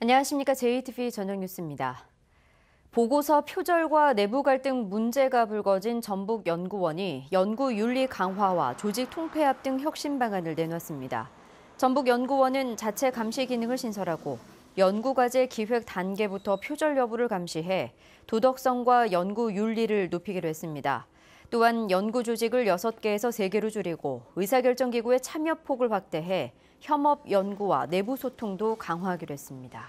안녕하십니까. JTV 저녁 뉴스입니다. 보고서 표절과 내부 갈등 문제가 불거진 전북 연구원이 연구 윤리 강화와 조직 통폐합 등 혁신 방안을 내놨습니다. 전북 연구원은 자체 감시 기능을 신설하고 연구 과제 기획 단계부터 표절 여부를 감시해 도덕성과 연구 윤리를 높이기로 했습니다. 또한 연구 조직을 6개에서 3개로 줄이고 의사결정기구의 참여 폭을 확대해 협업 연구와 내부 소통도 강화하기로 했습니다.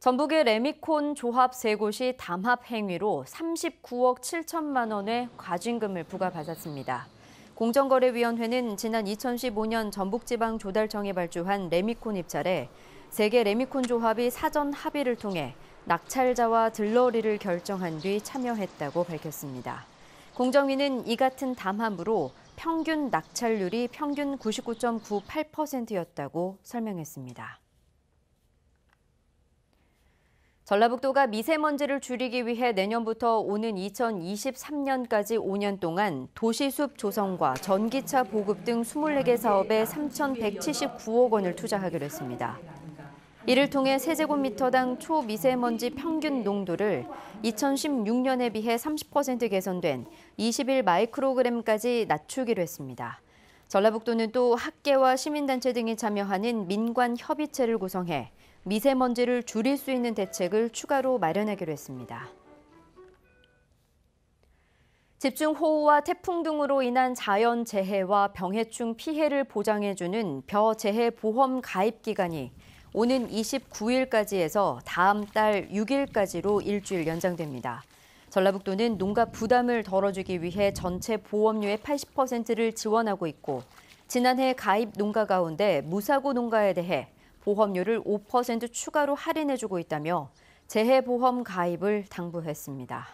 전북의 레미콘 조합 세 곳이 담합 행위로 39억 7천만 원의 과징금을 부과받았습니다. 공정거래위원회는 지난 2015년 전북지방조달청이 발주한 레미콘 입찰에 세계 레미콘 조합이 사전 합의를 통해 낙찰자와 들러리를 결정한 뒤 참여했다고 밝혔습니다. 공정위는 이 같은 담합으로 평균 낙찰률이 평균 99.98%였다고 설명했습니다. 전라북도가 미세먼지를 줄이기 위해 내년부터 오는 2023년까지 5년 동안 도시숲 조성과 전기차 보급 등 24개 사업에 3,179억 원을 투자하기로 했습니다. 이를 통해 세제곱미터당 초미세먼지 평균 농도를 2016년에 비해 30% 개선된 21 마이크로그램까지 낮추기로 했습니다. 전라북도는 또 학계와 시민단체 등이 참여하는 민관 협의체를 구성해 미세먼지를 줄일 수 있는 대책을 추가로 마련하기로 했습니다. 집중호우와 태풍 등으로 인한 자연재해와 병해충 피해를 보장해주는 벼재해보험 가입기간이 오는 29일까지에서 다음 달 6일까지로 일주일 연장됩니다. 전라북도는 농가 부담을 덜어주기 위해 전체 보험료의 80%를 지원하고 있고 지난해 가입 농가 가운데 무사고 농가에 대해 보험료를 5% 추가로 할인해주고 있다며 재해보험 가입을 당부했습니다.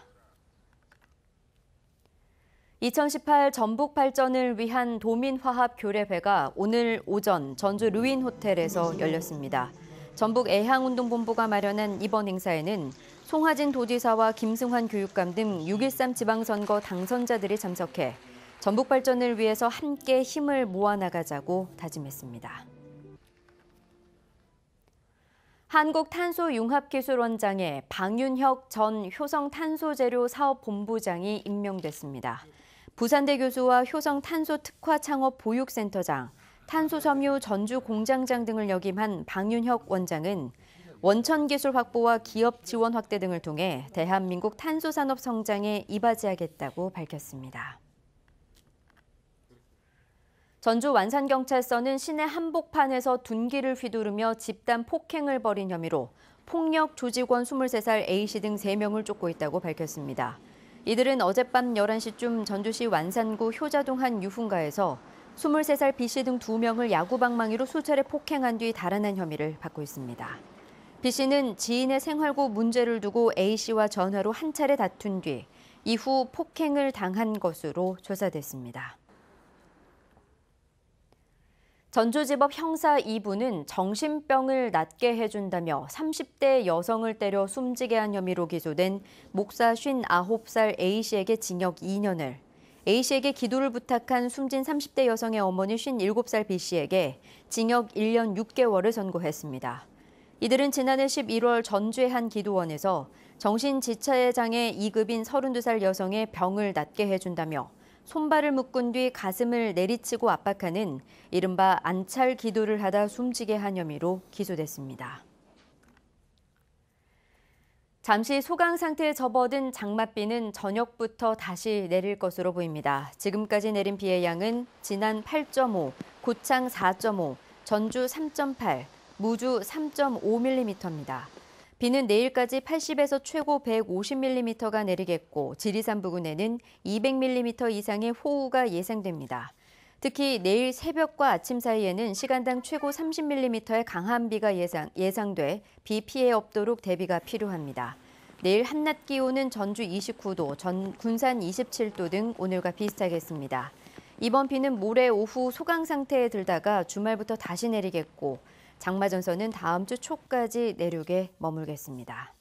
2018 전북 발전을 위한 도민화합 교례회가 오늘 오전 전주 루인 호텔에서 열렸습니다. 전북 애향운동본부가 마련한 이번 행사에는 송하진 도지사와 김승환 교육감 등 6.13 지방선거 당선자들이 참석해 전북 발전을 위해서 함께 힘을 모아나가자고 다짐했습니다. 한국탄소융합기술원장에 방윤혁 전 효성탄소재료사업본부장이 임명됐습니다. 부산대 교수와 효성 탄소 특화 창업 보육센터장, 탄소섬유 전주 공장장 등을 역임한 방윤혁 원장은 원천 기술 확보와 기업 지원 확대 등을 통해 대한민국 탄소 산업 성장에 이바지하겠다고 밝혔습니다. 전주 완산경찰서는 시내 한복판에서 둔기를 휘두르며 집단 폭행을 벌인 혐의로 폭력 조직원 23살 A씨 등 3명을 쫓고 있다고 밝혔습니다. 이들은 어젯밤 11시쯤 전주시 완산구 효자동 한 유흥가에서 23살 B씨 등 2명을 야구방망이로 수차례 폭행한 뒤 달아난 혐의를 받고 있습니다. B씨는 지인의 생활고 문제를 두고 A씨와 전화로 한 차례 다툰 뒤 이후 폭행을 당한 것으로 조사됐습니다. 전조지법 형사 2부는 정신병을 낫게 해준다며 30대 여성을 때려 숨지게 한 혐의로 기소된 목사 59살 A씨에게 징역 2년을, A씨에게 기도를 부탁한 숨진 30대 여성의 어머니 57살 B씨에게 징역 1년 6개월을 선고했습니다. 이들은 지난해 11월 전주의 한 기도원에서 정신지체장애 2급인 32살 여성의 병을 낫게 해준다며 손발을 묶은 뒤 가슴을 내리치고 압박하는 이른바 안찰 기도를 하다 숨지게 한 혐의로 기소됐습니다. 잠시 소강 상태에 접어든 장맛비는 저녁부터 다시 내릴 것으로 보입니다. 지금까지 내린 비의 양은 지난 8.5, 고창 4.5, 전주 3.8, 무주 3.5mm입니다. 비는 내일까지 80에서 최고 150mm가 내리겠고 지리산 부근에는 200mm 이상의 호우가 예상됩니다. 특히 내일 새벽과 아침 사이에는 시간당 최고 30mm의 강한 비가 예상, 예상돼 비 피해 없도록 대비가 필요합니다. 내일 한낮 기온은 전주 29도, 전, 군산 27도 등 오늘과 비슷하겠습니다. 이번 비는 모레 오후 소강 상태에 들다가 주말부터 다시 내리겠고 장마전선은 다음 주 초까지 내륙에 머물겠습니다.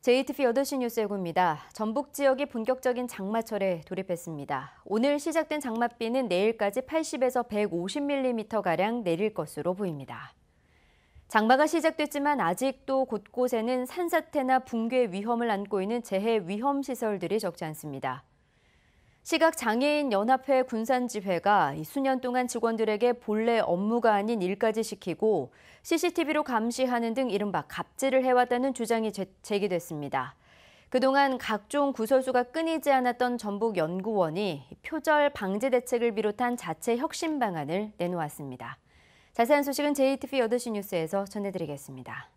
JTF 8시 뉴스 예고입니다. 전북 지역이 본격적인 장마철에 돌입했습니다. 오늘 시작된 장맛비는 내일까지 80에서 150mm가량 내릴 것으로 보입니다. 장마가 시작됐지만 아직도 곳곳에는 산사태나 붕괴 위험을 안고 있는 재해 위험 시설들이 적지 않습니다. 시각장애인연합회 군산지회가 수년 동안 직원들에게 본래 업무가 아닌 일까지 시키고 CCTV로 감시하는 등 이른바 갑질을 해왔다는 주장이 제기됐습니다. 그동안 각종 구설수가 끊이지 않았던 전북 연구원이 표절 방지 대책을 비롯한 자체 혁신 방안을 내놓았습니다. 자세한 소식은 JTV 8시 뉴스에서 전해드리겠습니다.